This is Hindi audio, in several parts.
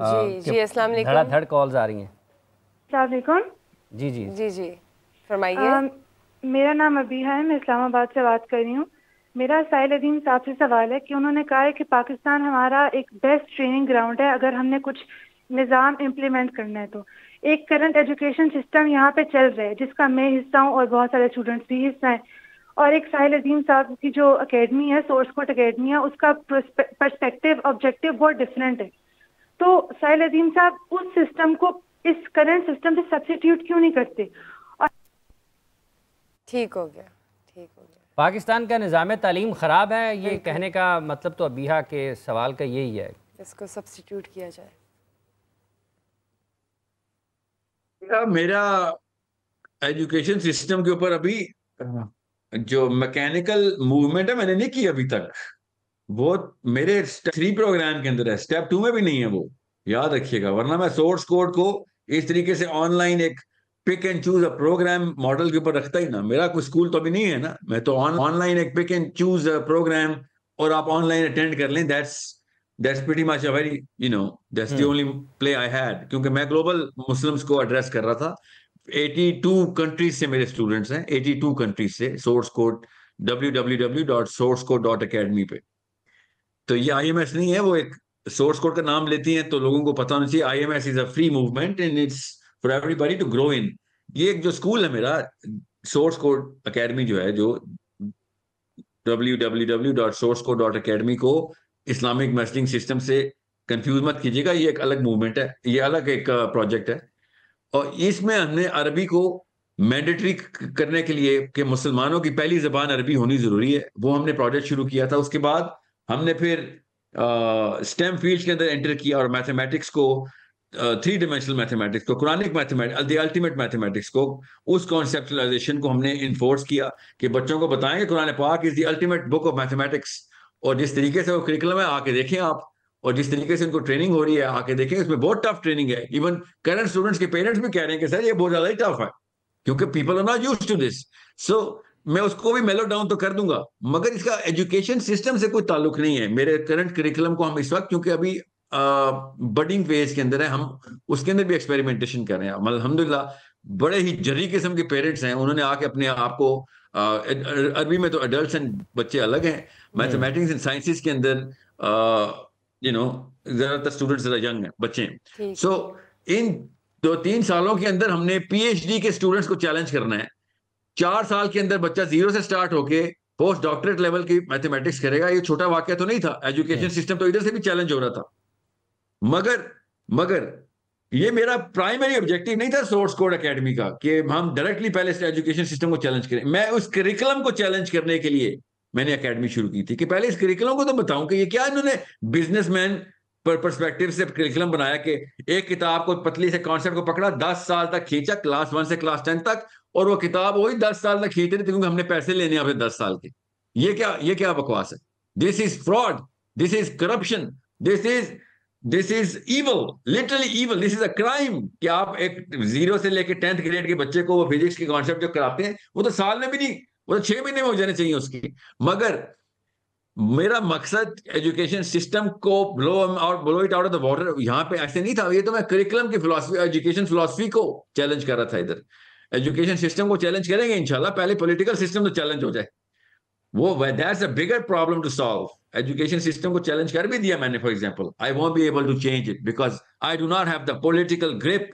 जी जी अस्सलाम कॉल्स आ रही हैं जी जी जी जी फरमाइए मेरा नाम अबीहा है मैं इस्लामाबाद से बात कर रही हूँ मेरा साहिल अदीम साहब से सवाल है कि उन्होंने कहा है कि पाकिस्तान हमारा एक बेस्ट ट्रेनिंग ग्राउंड है अगर हमने कुछ निज़ाम इम्प्लीमेंट करना है तो एक करंट एजुकेशन सिस्टम यहाँ पे चल रहा है जिसका मैं हिस्सा हूँ और बहुत सारे स्टूडेंट्स भी हिस्सा हैं और एक साहिल अदीम साहब की जो अकेडमी है सोर्स कोट अकेडमी है उसका परस्पेक्टिव ऑब्जेक्टिव बहुत डिफरेंट है तो साहिल अदीम साहब उस सिस्टम को इस करंट सिस्टम से सब्सिट्यूट क्यों नहीं करते और ठीक हो गया ठीक हो गया पाकिस्तान का निज़ाम तालीम ख़राब है ये कहने का मतलब तो अबीहा के सवाल का यही है इसको सब्सिट्यूट किया जाए मेरा एजुकेशन सिस्टम के ऊपर अभी जो मैकेनिकल मूवमेंट है मैंने नहीं की अभी तक वो मेरे थ्री प्रोग्राम के अंदर है स्टेप टू में भी नहीं है वो याद रखिएगा वरना मैं सोर्स कोड को इस तरीके से ऑनलाइन एक pick and choose a programme model के ऊपर रखता ही ना मेरा कोई स्कूल तो अभी नहीं है ना मैं तो ऑनलाइन एक pick and choose a programme और आप ऑनलाइन अटेंड कर लें that's that's pretty much a very you know that's the only play I had क्योंकि मैं ग्लोबल मुस्लिम्स को एड्रेस कर रहा था 82 कंट्रीज से मेरे स्टूडेंट्स हैं 82 कंट्रीज से source code W W W dot academy पे तो ये आईएमएस नहीं है वो एक सोर्स कोड का नाम लेती है तो लोगों को पता होना चाहिए I M S is a free movement and it's for everybody to grow in ये एक जो स्कूल है मेरा सोर्स कोड अकेडमी जो है जो W W W dot dot source code academy को इस्लामिक मैसेजिंग सिस्टम से कंफ्यूज मत कीजिएगा ये एक अलग मूवमेंट है ये अलग एक प्रोजेक्ट uh, है और इसमें हमने अरबी को मैंडेटरी करने के लिए कि मुसलमानों की पहली जबान अरबी होनी जरूरी है वो हमने प्रोजेक्ट शुरू किया था उसके बाद हमने फिर स्टेम फील्ड के अंदर एंटर किया और मैथमेटिक्स को थ्री डिमेंशनल मैथमेटिक्स को कुरानिक मैथमेटिक्स अल्टीमेट मैथमेटिक्स को उस कॉन्सेप्टलाइजेशन को हमने इन्फोर्स किया कि बच्चों को बताएं कि Quran Pak is the ultimate book of mathematics और जिस तरीके से वो करिकुलम है आके देखें आप और जिस तरीके से उनको ट्रेनिंग हो रही है आके देखें उसमें बहुत टफ ट्रेनिंग है इवन करंट स्टूडेंट्स के पेरेंट्स भी कह रहे हैं कि सर ये बहुत ज्यादा ही टफ है क्योंकि people are not use to this so मैं उसको भी मेलो डाउन तो कर दूंगा मगर इसका एजुकेशन सिस्टम से कोई ताल्लुक नहीं है मेरे करंट करिकुलम को हम इस वक्त क्योंकि अभी बडिंग फेज के अंदर है हम उसके अंदर भी एक्सपेरिमेंटेशन कर रहे हैं मतलब अलहमदुल्ला बड़े ही जरी किस्म के पेरेंट्स हैं उन्होंने आके अपने आप को अरबी में तो अडल्ट एंड बच्चे अलग हैं मैथमेटिक्स एंड साइंसिस के अंदर यू नो ज्यादातर स्टूडेंट्स ज्यादा यंग हैं बच्चे हैं सो so, इन दो तीन सालों के अंदर हमने पीएचडी के स्टूडेंट्स को चैलेंज करना है चार साल के अंदर बच्चा जीरो से स्टार्ट होके पोस्ट डॉक्टरेट लेवल की मैथमेटिक्स करेगा ये छोटा वाक्य तो नहीं था एजुकेशन सिस्टम तो इधर से भी चैलेंज हो रहा था मगर मगर ये मेरा प्राइमरी ऑब्जेक्टिव नहीं था सोर्स कोड एकेडमी का कि हम डायरेक्टली पहले एजुकेशन सिस्टम को चैलेंज करें मैं उस करिकुलम को चैलेंज करने के लिए मैंने एकेडमी शुरू की थी कि पहले इस करिकुलम को तो बताऊं कि ये क्या इन्होंने बिजनेसमैन पर परस्पेक्टिव से करिकुलम बनाया कि एक किताब को पतली से कॉन्सेप्ट को पकड़ा दस साल तक खींचा क्लास वन से क्लास टेन तक और वो किताब वही दस साल तक खींच रही थी क्योंकि हमने पैसे लेने आपसे दस साल के ये क्या ये क्या बकवास है this is fraud this is corruption this is this is evil literally evil this is a crime कि आप एक जीरो से लेकर टेंथ ग्रेड के बच्चे को वो फिजिक्स के कॉन्सेप्ट जो कराते हैं वो तो साल में भी नहीं वो तो छह महीने में हो जाने चाहिए उसकी मगर मेरा मकसद एजुकेशन सिस्टम को ब्लो और blow it out of the water यहाँ पे ऐसे नहीं था ये तो मैं करिकुलम की फिलोसफी एजुकेशन फिलोसफी को चैलेंज कर रहा था इधर एजुकेशन सिस्टम को चैलेंज करेंगे इंशाल्लाह पहले पॉलिटिकल सिस्टम तो चैलेंज हो जाए वो that's a bigger problem to solve education system को चैलेंज कर भी दिया मैंने for example I won't be able to change it because I do not have the political grip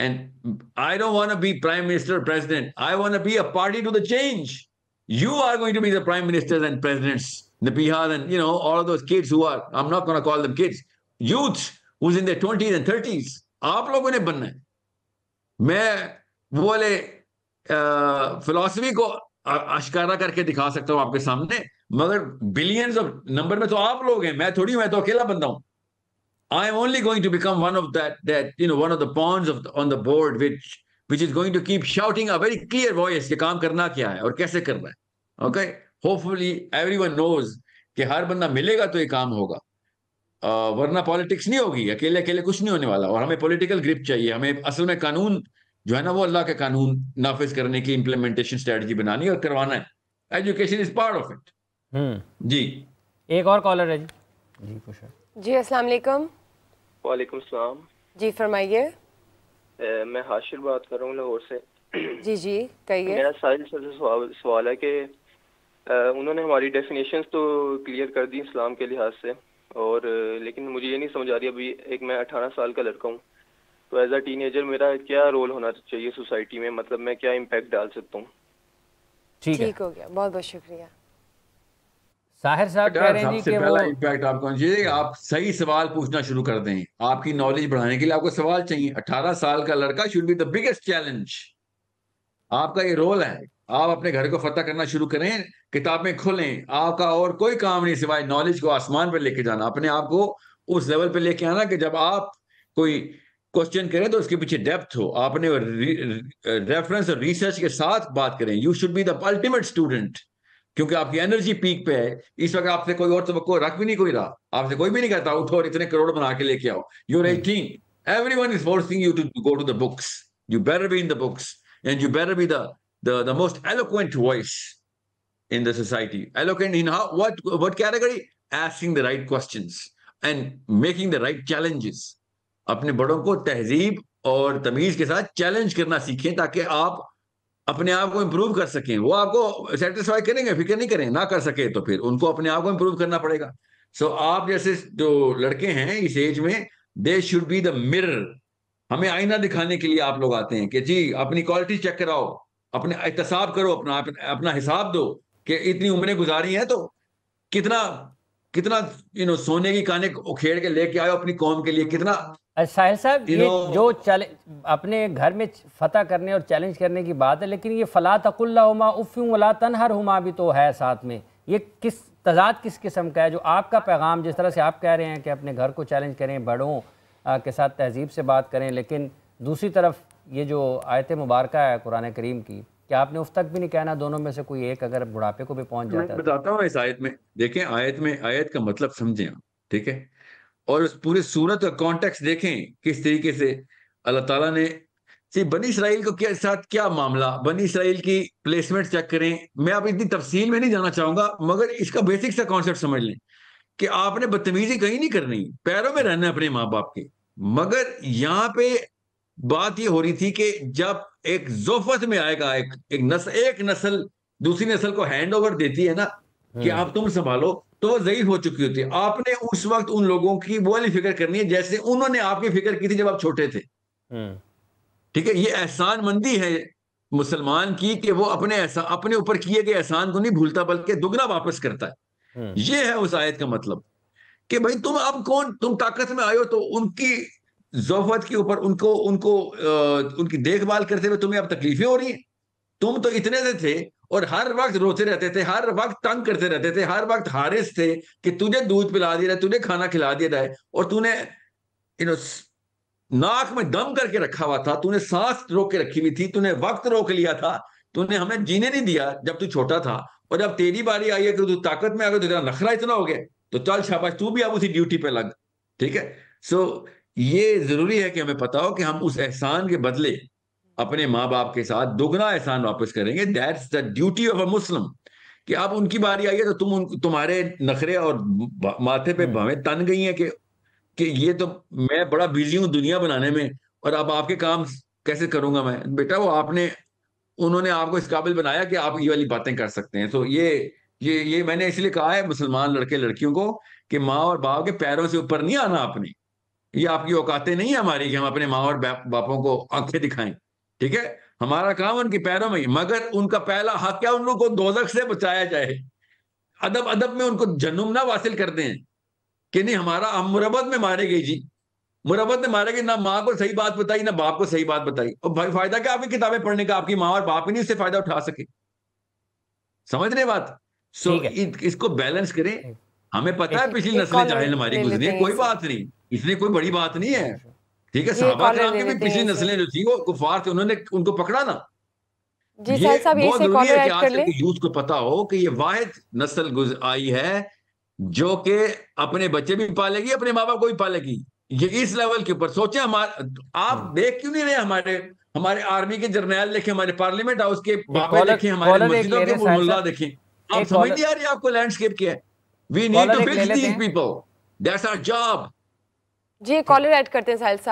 and I don't want be prime minister president I want be a party to the change you are going to be the prime ministers and presidents, the Bihar and you know all those kids who are I am not gonna call them kids youth who is in their 20s and 30s. आप लोगों ने बनना है मैं वो वाले फिलोसफी को अशकारा करके दिखा सकता हूं आपके सामने मगर बिलियंस ऑफ नंबर में तो आप लोग हैं मैं थोड़ी मैं तो अकेला बंदा हूं I am only going to become one of that that you know one of the pawns of the, on the which which which is going to keep shouting a very clear कि काम करना क्या है और कैसे करना है ओके होपफुली वन नोज कि हर बंदा मिलेगा तो ये काम होगा uh, वरना पॉलिटिक्स नहीं होगी अकेले अकेले कुछ नहीं होने वाला और हमें पॉलिटिकल ग्रिप चाहिए हमें असल में कानून जो है ना वो अल्लाह के कानून नाफिज करने की इम्प्लीमेंटेशन स्ट्रेटजी बनानी और करवाना है education is part of it जी एक और कॉलर है जी जी जी अस्सलाम वालेकुम वालेकुम सलाम जी फरमाइए मैं हाशिर बात कर रहा हूँ लाहौर से जी जी कहिए मेरा साहिल सर से सवाल, सवाल है कि उन्होंने हमारी डेफिनेशंस तो क्लियर कर दी इस्लाम के लिहाज से और लेकिन मुझे ये नहीं समझ आ रही अभी एक मैं अठारह साल का लड़का हूँ तो एज अ टीनेजर मेरा क्या रोल होना चाहिए सोसाइटी में मतलब मैं क्या इम्पैक्ट डाल सकता हूँ ठीक, ठीक हो गया बहुत बहुत शुक्रिया साहिर साहब कह रहे हैं कि पहला वो... इम्पैक्ट आपको चाहिए आप सही सवाल पूछना शुरू कर दें आपकी नॉलेज बढ़ाने के लिए आपको सवाल चाहिए 18 साल का लड़का should be the biggest challenge आपका ये रोल है आप अपने घर को फतह करना शुरू करें किताबें खोलें आपका और कोई काम नहीं सिवाय नॉलेज को आसमान पर लेके जाना अपने आप को उस लेवल पर लेके आना कि जब आप कोई क्वेश्चन करें तो उसके पीछे डेप्थ हो आपने रेफरेंस और रिसर्च के साथ बात करें you should be the ultimate student क्योंकि आपकी एनर्जी पीक पे है इस वक्त आपसे कोई और तो रख भी नहीं कोई रहा आपसे कोई भी नहीं कहता उठो और इतने करोड़ बना के लेके आओ your eighteen everyone is forcing you to go to the books you better be in the books and you better be the most eloquent voice in the society eloquent in what what what category? Asking the right questions and making the अपने बड़ों को तहजीब और तमीज के साथ चैलेंज करना सीखें ताकि आप अपने आप को इम्प्रूव कर सकें वो आपको सेटिस्फाई करेंगे फिक्र नहीं करें ना कर सके तो फिर उनको अपने आप को इम्प्रूव करना पड़ेगा सो so, आप जैसे जो लड़के हैं इस एज में they should be the mirror हमें आईना दिखाने के लिए आप लोग आते हैं कि जी अपनी क्वालिटी चेक कराओ अपने एहतसाब करो अपना अपना हिसाब दो कि इतनी उम्रें गुजारी हैं तो कितना कितना यू नो सोने की काने उखेड़ के लेके आयो अपनी कौम के लिए कितना साहिल साहब ये जो चले अपने घर में फतह करने और चैलेंज करने की बात है लेकिन ये फला तकुल्लामा उफ़ला तनहर हुमा भी तो है साथ में ये किस तजाद किस किस्म का है जो आपका पैगाम जिस तरह से आप कह रहे हैं कि अपने घर को चैलेंज करें बड़ों के साथ तहजीब से बात करें लेकिन दूसरी तरफ ये जो आयत मुबारक है कुरान करीम की कि आपने उस तक भी नहीं कहना दोनों में से कोई एक अगर बुढ़ापे को भी पहुंच जाता है तो? बताता हूँ इस आयत में देखें आयत में आयत का मतलब समझे आप ठीक है और उस पूरी सूरत और कॉन्टेक्स देखें किस तरीके से अल्लाह ताला ने सी बनी इसराइल को क्या साथ क्या मामला बनी इसराइल की प्लेसमेंट चेक करें मैं आप इतनी तफसील में नहीं जाना चाहूंगा मगर इसका बेसिक सा कॉन्सेप्ट समझ लें कि आपने बदतमीजी कहीं नहीं करनी पैरों में रहना अपने माँ बाप के मगर यहाँ पे बात यह हो रही थी कि जब एक जोफत में आएगा एक एक नस, एक नस्ल दूसरी नस्ल को हैंड ओवर देती है ना कि हम्म। आप तुम संभालो तो वो जयीफ हो चुकी होती है आपने उस वक्त उन लोगों की वो वाली फिक्र करनी है जैसे उन्होंने आपकी फिक्र की थी जब आप छोटे थे हम्म। ठीक है ये एहसान मंदी है मुसलमान की कि वो अपने ऐसा अपने ऊपर किए गए एहसान को नहीं भूलता बल्कि दुगना वापस करता है हम्म। ये है उस आयत का मतलब कि भाई तुम अब कौन तुम ताकत में आयो तो उनकी जोफत के ऊपर उनको उनको आ, उनकी देखभाल करते हुए तुम्हें अब तकलीफें हो रही हैं तुम तो इतने से थे और हर वक्त रोते रहते थे हर वक्त तंग करते रहते थे हर वक्त हारिस थे कि तुझे दूध पिला दिया तुझे खाना खिला दिया है और तूने यू नाक में दम करके रखा हुआ था तूने सांस रोक के रखी हुई थी तूने वक्त रोक लिया था तूने हमें जीने नहीं दिया जब तू छोटा था और जब तेरी बारी आई है कि तू ताकत में आ गए तो तेरा नखरा इतना हो गया तो चल छापा तू भी अब उसी ड्यूटी पे लग ठीक है सो so, ये जरूरी है कि हमें पता हो कि हम उस एहसान के बदले अपने माँ बाप के साथ दोगुना एहसान वापस करेंगे that's the duty of a Muslim कि आप उनकी बारी आई है तो तुम उन तुम्हारे नखरे और माथे पे हम्म। भावे तन गई है कि कि ये तो मैं बड़ा बिजी हूं दुनिया बनाने में और अब आपके काम कैसे करूंगा मैं बेटा वो आपने उन्होंने आपको इस काबिल बनाया कि आप ये वाली बातें कर सकते हैं तो ये ये ये मैंने इसलिए कहा है मुसलमान लड़के लड़कियों को कि माँ और बाप के पैरों से ऊपर नहीं आना आपने ये आपकी औकातें नहीं है हमारी कि हम अपने माँ और बापों को आंखें दिखाएं ठीक है हमारा काम उनके पैरों में मगर उनका पहला हक क्या उन लोगों को दोजक से बचाया जाए अदब अदब में उनको जन्म ना वासिल करते हैं कि नहीं हमारा हम मुरबत में मारे गए जी मुरबत में मारे गए ना माँ को सही बात बताई ना बाप को सही बात बताई और भाई फायदा क्या आपकी किताबें पढ़ने का आपकी माँ और बाप ही नहीं उससे फायदा उठा सके समझ रहे बात सो इसको बैलेंस करें हमें पता है पिछली नस्लें जाहिल हमारी गुजरी कोई बात नहीं इसमें कोई बड़ी बात नहीं है ठीक है साहबा कराम के भी पिछली नस्लें जो थी वो कुफार थे उन्होंने उनको पकड़ा ना जी ये बहुत जरूरी है कि आज तक यूथ को पता हो कि ये वाहिद नस्ल आई है जो कि अपने बच्चे भी पालेगी अपने माँ बाप को भी पालेगी ये इस लेवल के ऊपर सोचे हमारे आप हाँ। देख क्यों नहीं रहे हमारे हमारे आर्मी के जर्नैल देखे हमारे पार्लियामेंट हाउस के बाबे देखे हमारे मस्जिदों के मुल्ला देखे आप समझ नहीं आ रही आपको लैंडस्केप क्या है we need to fix these people that's our job जी कॉलर ऐड करते हैं साहिल साहब